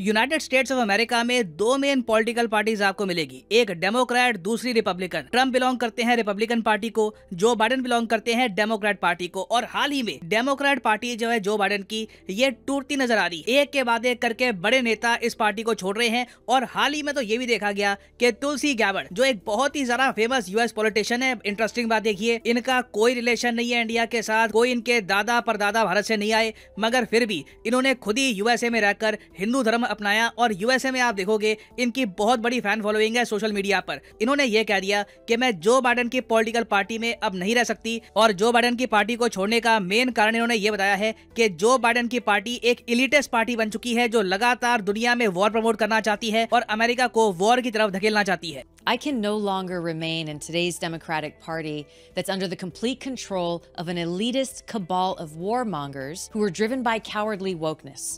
United states of America में दो main political parties आपको मिलेगी एक डेमोक्रेट दूसरी रिपब्लिकन ट्रम्प बिलोंग करते हैं रिपब्लिकन पार्टी को जो बाइडन बिलोंग करते हैं डेमोक्रेट पार्टी को और हाल ही में डेमोक्रेट पार्टी जो है जो बाइडन की ये टूटती नजर आ रही एक के बाद एक करके बड़े नेता इस पार्टी को छोड़ रहे हैं और हाल ही में तो ये भी देखा गया की तुलसी गैबर्ड जो एक बहुत ही ज्यादा फेमस यूएस पॉलिटिशियन है इंटरेस्टिंग बात देखिए इनका कोई रिलेशन नहीं है इंडिया के साथ कोई इनके दादा दादा भारत से नहीं आए मगर फिर भी इन्होंने खुद ही यूएसए में रहकर हिंदू धर्म अपनाया और यूएसए में आप देखोगे इनकी बहुत बड़ी फैन फॉलोइंग है सोशल मीडिया पर इन्होंने ये कह दिया कि मैं जो बाइडन की पॉलिटिकल पार्टी में अब नहीं रह सकती और जो बाइडन की पार्टी को छोड़ने का मेन कारण इन्होंने ये बताया है कि जो बाइडन की पार्टी एक इलिटेस्ट पार्टी बन चुकी है जो लगातार दुनिया में वॉर प्रमोट करना चाहती है और अमेरिका को वॉर की तरफ धकेलना चाहती है I can no longer remain in today's Democratic Party that's under the complete control of an elitist cabal of warmongers who are driven by cowardly wokeness.